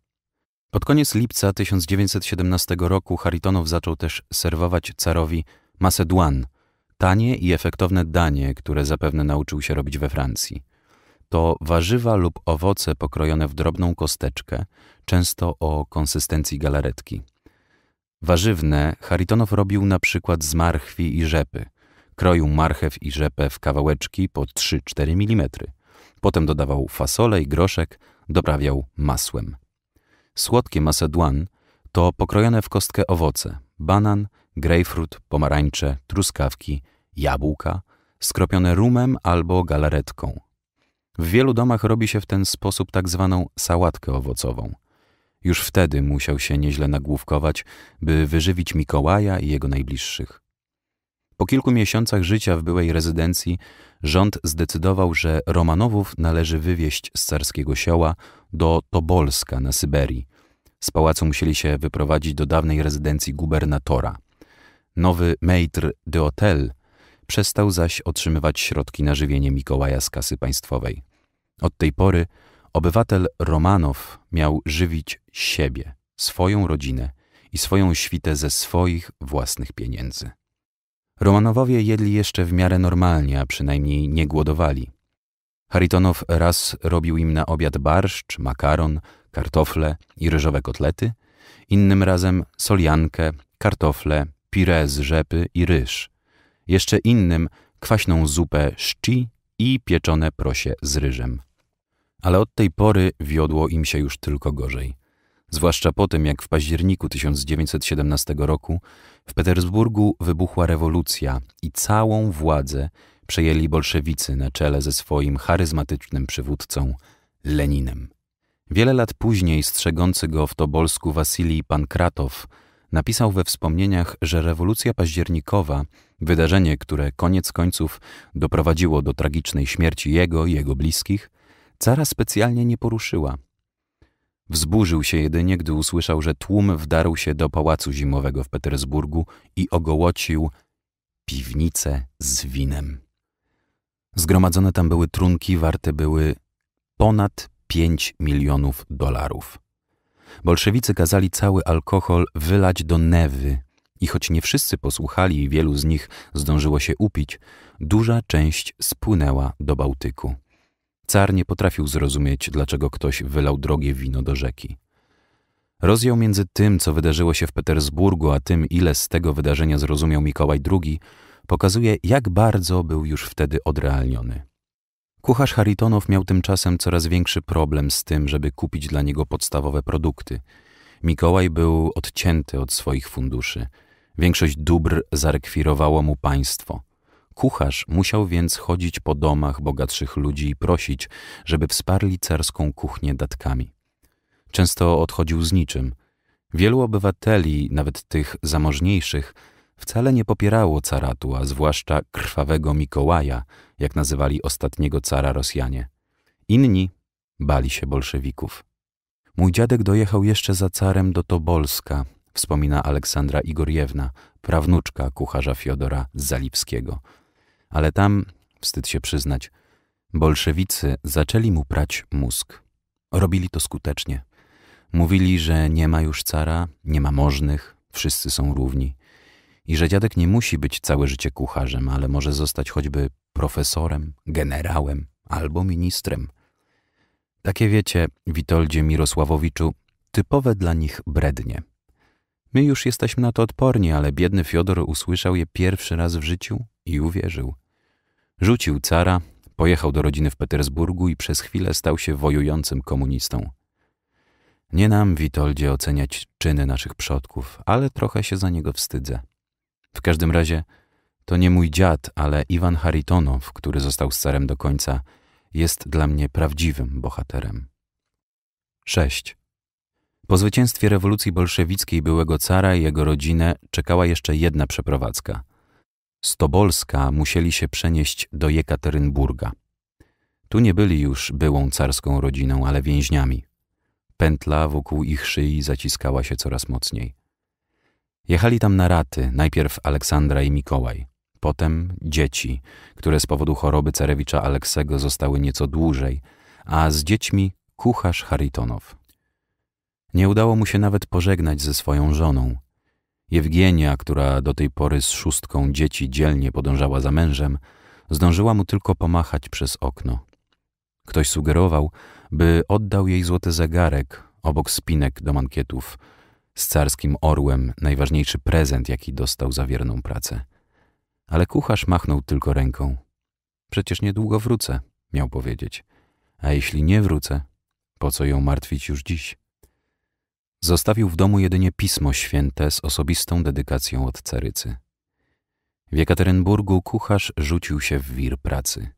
Pod koniec lipca 1917 roku Haritonow zaczął też serwować carowi masedłan, tanie i efektowne danie, które zapewne nauczył się robić we Francji to warzywa lub owoce pokrojone w drobną kosteczkę, często o konsystencji galaretki. Warzywne Haritonow robił na przykład z marchwi i rzepy. Kroił marchew i rzepę w kawałeczki po 3-4 mm. Potem dodawał fasolę i groszek, doprawiał masłem. Słodkie masedłan to pokrojone w kostkę owoce, banan, grejpfrut, pomarańcze, truskawki, jabłka, skropione rumem albo galaretką – w wielu domach robi się w ten sposób tak zwaną sałatkę owocową. Już wtedy musiał się nieźle nagłówkować, by wyżywić Mikołaja i jego najbliższych. Po kilku miesiącach życia w byłej rezydencji rząd zdecydował, że Romanowów należy wywieźć z carskiego sioła do Tobolska na Syberii. Z pałacu musieli się wyprowadzić do dawnej rezydencji gubernatora. Nowy maître de hotel – Przestał zaś otrzymywać środki na żywienie Mikołaja z kasy państwowej. Od tej pory obywatel Romanow miał żywić siebie, swoją rodzinę i swoją świtę ze swoich własnych pieniędzy. Romanowowie jedli jeszcze w miarę normalnie, a przynajmniej nie głodowali. Haritonow raz robił im na obiad barszcz, makaron, kartofle i ryżowe kotlety, innym razem soliankę, kartofle, pire z rzepy i ryż, jeszcze innym kwaśną zupę szci i pieczone prosie z ryżem. Ale od tej pory wiodło im się już tylko gorzej. Zwłaszcza po tym, jak w październiku 1917 roku w Petersburgu wybuchła rewolucja i całą władzę przejęli bolszewicy na czele ze swoim charyzmatycznym przywódcą Leninem. Wiele lat później strzegący go w Tobolsku Wasilij Pankratow napisał we wspomnieniach, że rewolucja październikowa – Wydarzenie, które koniec końców doprowadziło do tragicznej śmierci jego i jego bliskich, cara specjalnie nie poruszyła. Wzburzył się jedynie, gdy usłyszał, że tłum wdarł się do pałacu zimowego w Petersburgu i ogołocił piwnicę z winem. Zgromadzone tam były trunki warte były ponad 5 milionów dolarów. Bolszewicy kazali cały alkohol wylać do Newy, i choć nie wszyscy posłuchali i wielu z nich zdążyło się upić, duża część spłynęła do Bałtyku. Car nie potrafił zrozumieć, dlaczego ktoś wylał drogie wino do rzeki. Rozjął między tym, co wydarzyło się w Petersburgu, a tym, ile z tego wydarzenia zrozumiał Mikołaj II, pokazuje, jak bardzo był już wtedy odrealniony. Kucharz Haritonow miał tymczasem coraz większy problem z tym, żeby kupić dla niego podstawowe produkty. Mikołaj był odcięty od swoich funduszy – Większość dóbr zarekwirowało mu państwo. Kucharz musiał więc chodzić po domach bogatszych ludzi i prosić, żeby wsparli carską kuchnię datkami. Często odchodził z niczym. Wielu obywateli, nawet tych zamożniejszych, wcale nie popierało caratu, a zwłaszcza krwawego Mikołaja, jak nazywali ostatniego cara Rosjanie. Inni bali się bolszewików. Mój dziadek dojechał jeszcze za carem do Tobolska, wspomina Aleksandra Igorjewna, prawnuczka kucharza Fiodora Zalipskiego. Ale tam, wstyd się przyznać, bolszewicy zaczęli mu prać mózg. Robili to skutecznie. Mówili, że nie ma już cara, nie ma możnych, wszyscy są równi. I że dziadek nie musi być całe życie kucharzem, ale może zostać choćby profesorem, generałem albo ministrem. Takie wiecie, Witoldzie Mirosławowiczu, typowe dla nich brednie. My już jesteśmy na to odporni, ale biedny Fiodor usłyszał je pierwszy raz w życiu i uwierzył. Rzucił cara, pojechał do rodziny w Petersburgu i przez chwilę stał się wojującym komunistą. Nie nam, Witoldzie, oceniać czyny naszych przodków, ale trochę się za niego wstydzę. W każdym razie to nie mój dziad, ale Iwan Haritonow, który został z carem do końca, jest dla mnie prawdziwym bohaterem. 6. Po zwycięstwie rewolucji bolszewickiej byłego cara i jego rodzinę czekała jeszcze jedna przeprowadzka. Z Tobolska musieli się przenieść do Jekaterynburga. Tu nie byli już byłą carską rodziną, ale więźniami. Pętla wokół ich szyi zaciskała się coraz mocniej. Jechali tam na raty, najpierw Aleksandra i Mikołaj, potem dzieci, które z powodu choroby carewicza Aleksego zostały nieco dłużej, a z dziećmi kucharz Haritonow. Nie udało mu się nawet pożegnać ze swoją żoną. Jewgienia, która do tej pory z szóstką dzieci dzielnie podążała za mężem, zdążyła mu tylko pomachać przez okno. Ktoś sugerował, by oddał jej złoty zegarek obok spinek do mankietów z carskim orłem, najważniejszy prezent, jaki dostał za wierną pracę. Ale kucharz machnął tylko ręką. Przecież niedługo wrócę, miał powiedzieć. A jeśli nie wrócę, po co ją martwić już dziś? Zostawił w domu jedynie Pismo Święte z osobistą dedykacją od Carycy. W Jekaterynburgu kucharz rzucił się w wir pracy.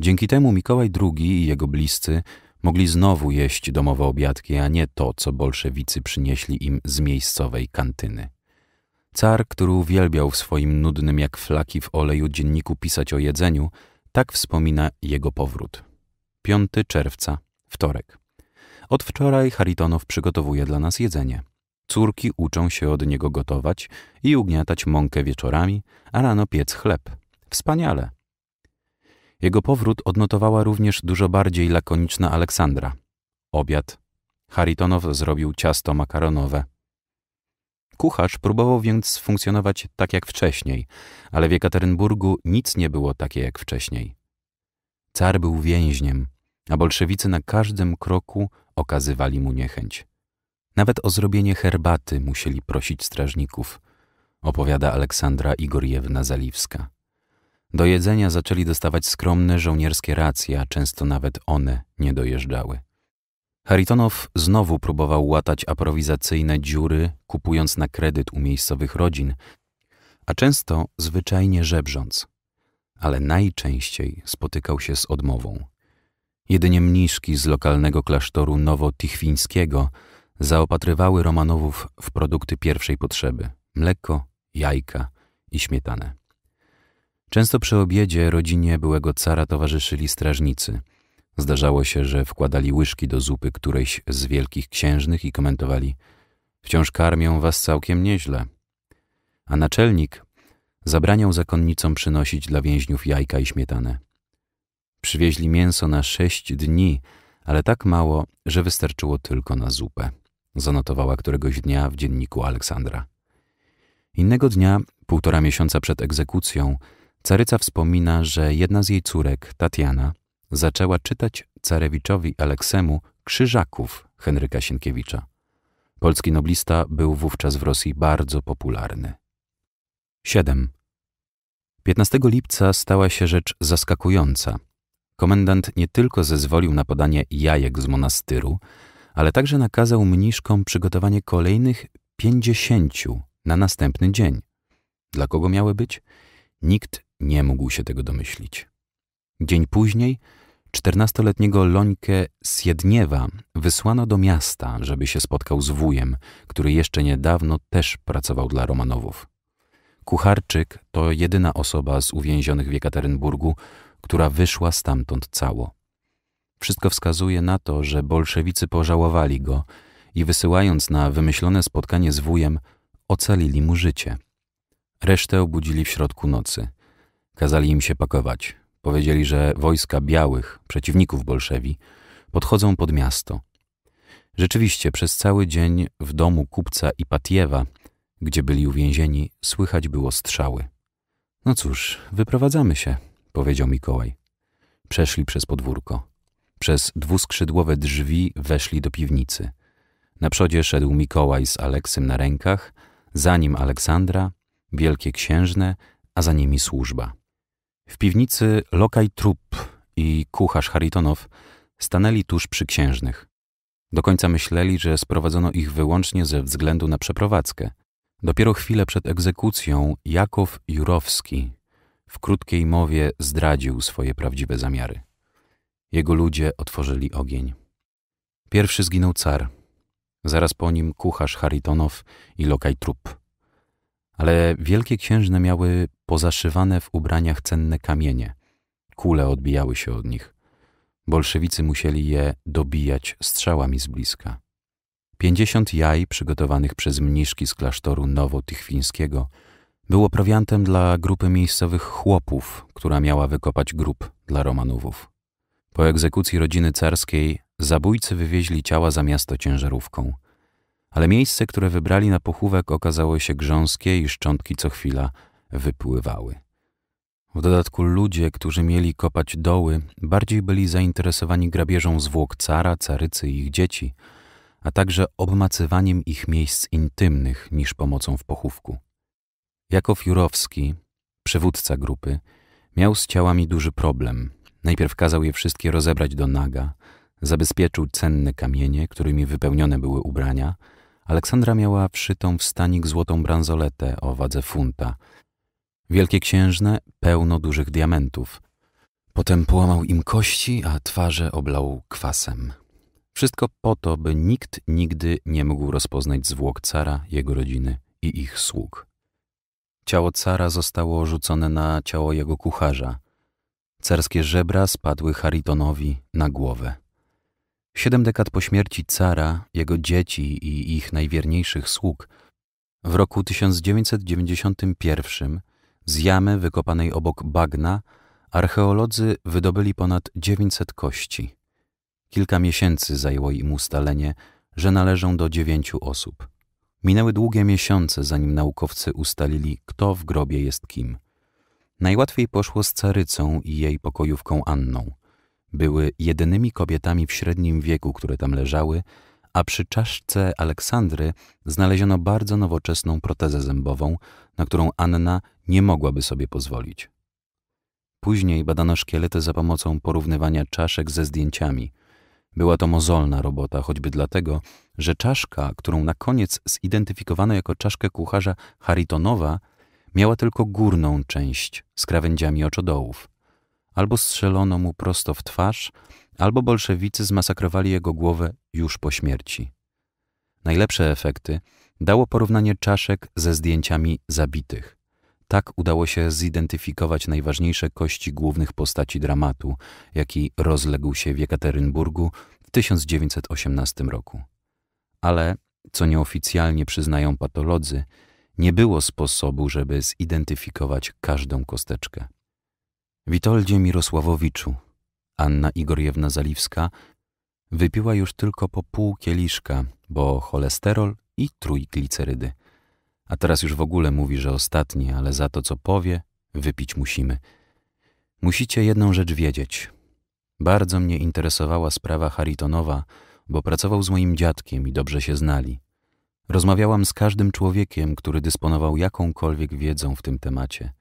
Dzięki temu Mikołaj II i jego bliscy mogli znowu jeść domowe obiadki, a nie to, co bolszewicy przynieśli im z miejscowej kantyny. Car, który uwielbiał w swoim nudnym jak flaki w oleju dzienniku pisać o jedzeniu, tak wspomina jego powrót. 5 czerwca, wtorek. Od wczoraj Haritonow przygotowuje dla nas jedzenie. Córki uczą się od niego gotować i ugniatać mąkę wieczorami, a rano piec chleb. Wspaniale! Jego powrót odnotowała również dużo bardziej lakoniczna Aleksandra. Obiad. Haritonow zrobił ciasto makaronowe. Kucharz próbował więc funkcjonować tak jak wcześniej, ale w Jekaterynburgu nic nie było takie jak wcześniej. Car był więźniem, a bolszewicy na każdym kroku okazywali mu niechęć. Nawet o zrobienie herbaty musieli prosić strażników, opowiada Aleksandra Igorjewna Zaliwska. Do jedzenia zaczęli dostawać skromne żołnierskie racje, a często nawet one nie dojeżdżały. Haritonow znowu próbował łatać aprowizacyjne dziury, kupując na kredyt u miejscowych rodzin, a często zwyczajnie żebrząc. Ale najczęściej spotykał się z odmową. Jedynie mniszki z lokalnego klasztoru nowotichwińskiego zaopatrywały Romanowów w produkty pierwszej potrzeby – mleko, jajka i śmietanę. Często przy obiedzie rodzinie byłego cara towarzyszyli strażnicy. Zdarzało się, że wkładali łyżki do zupy którejś z wielkich księżnych i komentowali wciąż karmią was całkiem nieźle. A naczelnik zabraniał zakonnicom przynosić dla więźniów jajka i śmietanę. Przywieźli mięso na sześć dni, ale tak mało, że wystarczyło tylko na zupę. Zanotowała któregoś dnia w dzienniku Aleksandra. Innego dnia, półtora miesiąca przed egzekucją, caryca wspomina, że jedna z jej córek, Tatiana, zaczęła czytać carewiczowi Aleksemu Krzyżaków Henryka Sienkiewicza. Polski noblista był wówczas w Rosji bardzo popularny. 7. 15 lipca stała się rzecz zaskakująca. Komendant nie tylko zezwolił na podanie jajek z monastyru, ale także nakazał mniszkom przygotowanie kolejnych pięćdziesięciu na następny dzień. Dla kogo miały być? Nikt nie mógł się tego domyślić. Dzień później czternastoletniego Lońkę siedniewa wysłano do miasta, żeby się spotkał z wujem, który jeszcze niedawno też pracował dla Romanowów. Kucharczyk to jedyna osoba z uwięzionych w Jekaterynburgu, która wyszła stamtąd cało. Wszystko wskazuje na to, że bolszewicy pożałowali go i wysyłając na wymyślone spotkanie z wujem, ocalili mu życie. Resztę obudzili w środku nocy. Kazali im się pakować. Powiedzieli, że wojska białych, przeciwników bolszewi, podchodzą pod miasto. Rzeczywiście, przez cały dzień w domu kupca Ipatiewa, gdzie byli uwięzieni, słychać było strzały. No cóż, wyprowadzamy się, powiedział Mikołaj. Przeszli przez podwórko. Przez dwuskrzydłowe drzwi weszli do piwnicy. Na przodzie szedł Mikołaj z Aleksym na rękach, za nim Aleksandra, wielkie księżne, a za nimi służba. W piwnicy lokaj trup i kucharz Haritonow stanęli tuż przy księżnych. Do końca myśleli, że sprowadzono ich wyłącznie ze względu na przeprowadzkę. Dopiero chwilę przed egzekucją Jakow Jurowski, w krótkiej mowie zdradził swoje prawdziwe zamiary. Jego ludzie otworzyli ogień. Pierwszy zginął car, zaraz po nim kucharz Haritonow i lokaj trup. Ale wielkie księżne miały pozaszywane w ubraniach cenne kamienie. Kule odbijały się od nich. Bolszewicy musieli je dobijać strzałami z bliska. Pięćdziesiąt jaj przygotowanych przez mniszki z klasztoru nowotychwińskiego – było prowiantem dla grupy miejscowych chłopów, która miała wykopać grób dla Romanowów. Po egzekucji rodziny carskiej zabójcy wywieźli ciała za miasto ciężarówką. Ale miejsce, które wybrali na pochówek, okazało się grząskie i szczątki co chwila wypływały. W dodatku ludzie, którzy mieli kopać doły, bardziej byli zainteresowani grabieżą zwłok cara, carycy i ich dzieci, a także obmacywaniem ich miejsc intymnych niż pomocą w pochówku. Jakow Jurowski, przywódca grupy, miał z ciałami duży problem. Najpierw kazał je wszystkie rozebrać do naga, zabezpieczył cenne kamienie, którymi wypełnione były ubrania. Aleksandra miała wszytą w stanik złotą bransoletę o wadze funta. Wielkie księżne pełno dużych diamentów. Potem połamał im kości, a twarze oblał kwasem. Wszystko po to, by nikt nigdy nie mógł rozpoznać zwłok cara, jego rodziny i ich sług. Ciało cara zostało rzucone na ciało jego kucharza. Carskie żebra spadły Haritonowi na głowę. Siedem dekad po śmierci cara, jego dzieci i ich najwierniejszych sług, w roku 1991 z jamy wykopanej obok bagna archeolodzy wydobyli ponad 900 kości. Kilka miesięcy zajęło im ustalenie, że należą do dziewięciu osób. Minęły długie miesiące, zanim naukowcy ustalili, kto w grobie jest kim. Najłatwiej poszło z carycą i jej pokojówką Anną. Były jedynymi kobietami w średnim wieku, które tam leżały, a przy czaszce Aleksandry znaleziono bardzo nowoczesną protezę zębową, na którą Anna nie mogłaby sobie pozwolić. Później badano szkielety za pomocą porównywania czaszek ze zdjęciami – była to mozolna robota, choćby dlatego, że czaszka, którą na koniec zidentyfikowano jako czaszkę kucharza Haritonowa, miała tylko górną część z krawędziami oczodołów. Albo strzelono mu prosto w twarz, albo bolszewicy zmasakrowali jego głowę już po śmierci. Najlepsze efekty dało porównanie czaszek ze zdjęciami zabitych. Tak udało się zidentyfikować najważniejsze kości głównych postaci dramatu, jaki rozległ się w Jekaterynburgu w 1918 roku. Ale, co nieoficjalnie przyznają patolodzy, nie było sposobu, żeby zidentyfikować każdą kosteczkę. Witoldzie Mirosławowiczu, Anna Igorjewna Zaliwska wypiła już tylko po pół kieliszka, bo cholesterol i trójglicerydy – a teraz już w ogóle mówi, że ostatnie, ale za to, co powie, wypić musimy. Musicie jedną rzecz wiedzieć. Bardzo mnie interesowała sprawa Haritonowa, bo pracował z moim dziadkiem i dobrze się znali. Rozmawiałam z każdym człowiekiem, który dysponował jakąkolwiek wiedzą w tym temacie.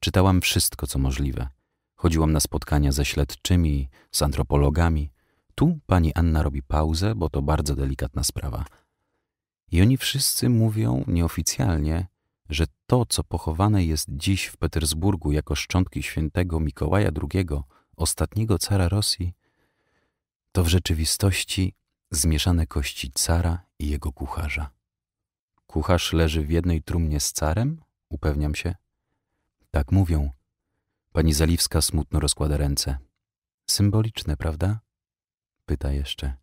Czytałam wszystko, co możliwe. Chodziłam na spotkania ze śledczymi, z antropologami. Tu pani Anna robi pauzę, bo to bardzo delikatna sprawa. I oni wszyscy mówią nieoficjalnie, że to, co pochowane jest dziś w Petersburgu jako szczątki świętego Mikołaja II, ostatniego cara Rosji, to w rzeczywistości zmieszane kości cara i jego kucharza. Kucharz leży w jednej trumnie z carem, upewniam się. Tak mówią. Pani Zaliwska smutno rozkłada ręce. Symboliczne, prawda? Pyta jeszcze.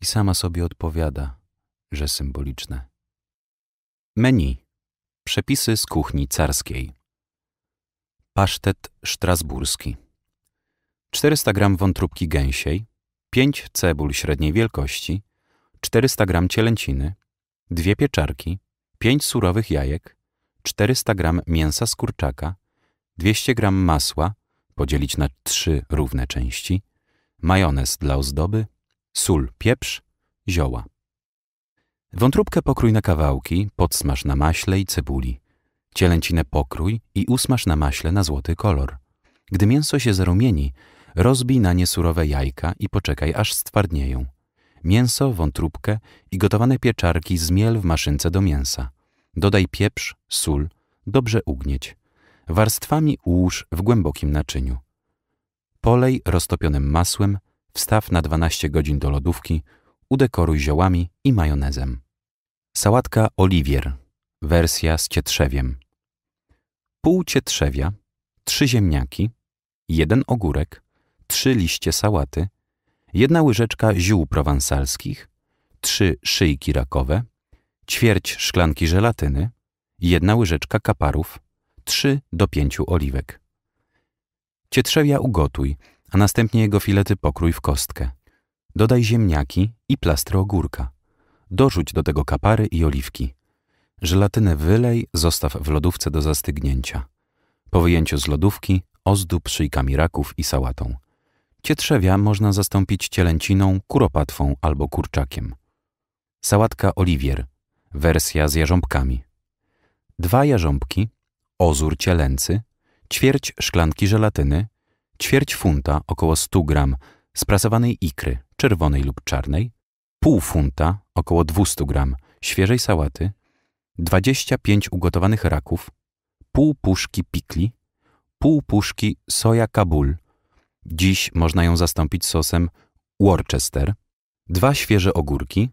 I sama sobie odpowiada, że symboliczne. Menu. Przepisy z kuchni carskiej. Pasztet strasburski. 400 g wątróbki gęsiej, 5 cebul średniej wielkości, 400 g cielęciny, 2 pieczarki, 5 surowych jajek, 400 g mięsa z kurczaka, 200 g masła, podzielić na 3 równe części, majonez dla ozdoby, sól, pieprz, zioła. Wątróbkę pokrój na kawałki, podsmaż na maśle i cebuli. Cielęcinę pokrój i usmaż na maśle na złoty kolor. Gdy mięso się zarumieni, rozbij na nie surowe jajka i poczekaj aż stwardnieją. Mięso, wątróbkę i gotowane pieczarki zmiel w maszynce do mięsa. Dodaj pieprz, sól, dobrze ugnieć. Warstwami ułóż w głębokim naczyniu. Polej roztopionym masłem, wstaw na 12 godzin do lodówki – udekoruj ziołami i majonezem. Sałatka oliwier, wersja z cietrzewiem. Pół cietrzewia, trzy ziemniaki, jeden ogórek, trzy liście sałaty, jedna łyżeczka ziół prowansalskich, trzy szyjki rakowe, ćwierć szklanki żelatyny, jedna łyżeczka kaparów, trzy do pięciu oliwek. Cietrzewia ugotuj, a następnie jego filety pokrój w kostkę. Dodaj ziemniaki i plastry ogórka. Dorzuć do tego kapary i oliwki. Żelatynę wylej, zostaw w lodówce do zastygnięcia. Po wyjęciu z lodówki ozdób szyjkami raków i sałatą. Cietrzewia można zastąpić cielęciną, kuropatwą albo kurczakiem. Sałatka oliwier, wersja z jarząbkami. Dwa jarząbki, ozór cielęcy, ćwierć szklanki żelatyny, ćwierć funta, około 100 gram, sprasowanej ikry, czerwonej lub czarnej, pół funta, około 200 gram, świeżej sałaty, 25 ugotowanych raków, pół puszki pikli, pół puszki soja kabul, dziś można ją zastąpić sosem Worcester, dwa świeże ogórki,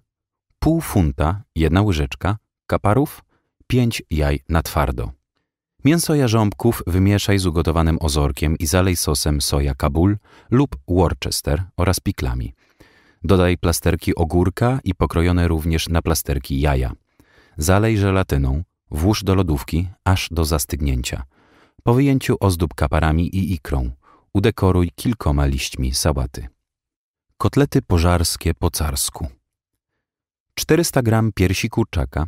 pół funta, jedna łyżeczka, kaparów, pięć jaj na twardo. Mięso jarząbków wymieszaj z ugotowanym ozorkiem i zalej sosem soja kabul lub Worcester oraz piklami. Dodaj plasterki ogórka i pokrojone również na plasterki jaja. Zalej żelatyną, włóż do lodówki aż do zastygnięcia. Po wyjęciu ozdób kaparami i ikrą. Udekoruj kilkoma liśćmi sałaty. Kotlety pożarskie po carsku. 400 g piersi kurczaka,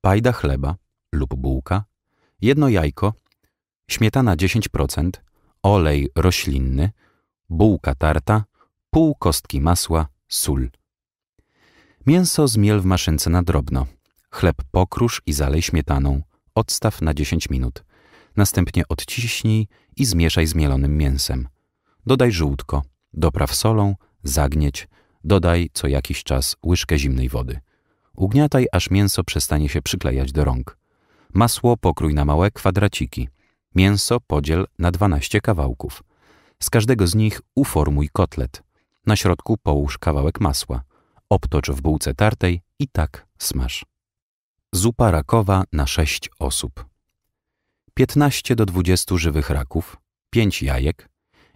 pajda chleba lub bułka, jedno jajko, śmietana 10%, olej roślinny, bułka tarta, pół kostki masła, sól. Mięso zmiel w maszynce na drobno. Chleb pokrusz i zalej śmietaną. Odstaw na 10 minut. Następnie odciśnij i zmieszaj z mielonym mięsem. Dodaj żółtko, dopraw solą, zagnieć, dodaj co jakiś czas łyżkę zimnej wody. Ugniataj, aż mięso przestanie się przyklejać do rąk. Masło pokrój na małe kwadraciki. Mięso podziel na 12 kawałków. Z każdego z nich uformuj kotlet. Na środku połóż kawałek masła. Obtocz w bułce tartej i tak smaż. Zupa rakowa na 6 osób. 15 do 20 żywych raków, 5 jajek,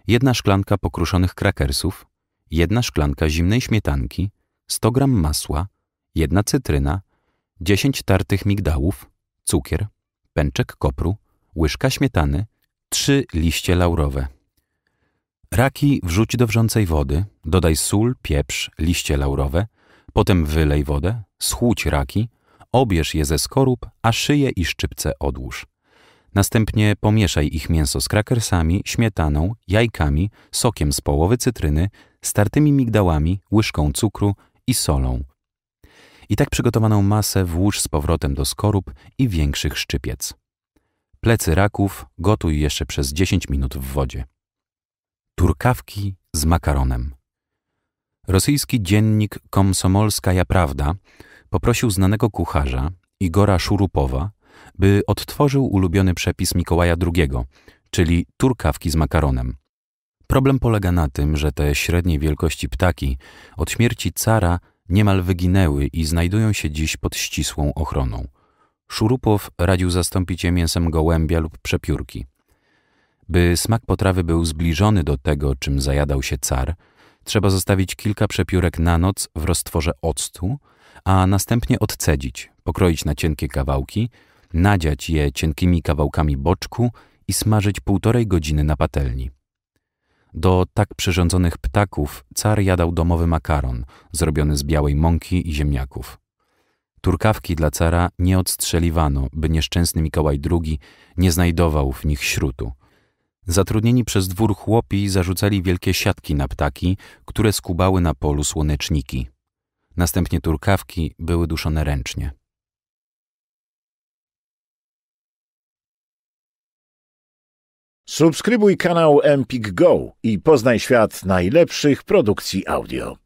jedna szklanka pokruszonych krakersów, jedna szklanka zimnej śmietanki, 100 gram masła, jedna cytryna, 10 tartych migdałów, cukier, pęczek kopru, łyżka śmietany, 3 liście laurowe. Raki wrzuć do wrzącej wody, dodaj sól, pieprz, liście laurowe, potem wylej wodę, schłódź raki, obierz je ze skorup, a szyję i szczypce odłóż. Następnie pomieszaj ich mięso z krakersami, śmietaną, jajkami, sokiem z połowy cytryny, startymi migdałami, łyżką cukru i solą. I tak przygotowaną masę włóż z powrotem do skorup i większych szczypiec. Plecy raków gotuj jeszcze przez 10 minut w wodzie. Turkawki z makaronem. Rosyjski dziennik Komsomolska Japrawda poprosił znanego kucharza Igora Szurupowa, by odtworzył ulubiony przepis Mikołaja II, czyli turkawki z makaronem. Problem polega na tym, że te średniej wielkości ptaki od śmierci cara niemal wyginęły i znajdują się dziś pod ścisłą ochroną. Szurupow radził zastąpić je mięsem gołębia lub przepiórki. By smak potrawy był zbliżony do tego, czym zajadał się car, trzeba zostawić kilka przepiórek na noc w roztworze octu, a następnie odcedzić, pokroić na cienkie kawałki, nadziać je cienkimi kawałkami boczku i smażyć półtorej godziny na patelni. Do tak przyrządzonych ptaków car jadał domowy makaron, zrobiony z białej mąki i ziemniaków. Turkawki dla cara nie odstrzeliwano, by nieszczęsny Mikołaj II nie znajdował w nich śrutu – Zatrudnieni przez dwór chłopi zarzucali wielkie siatki na ptaki, które skubały na polu słoneczniki. Następnie turkawki były duszone ręcznie. Subskrybuj kanał Empik Go i poznaj świat najlepszych produkcji audio.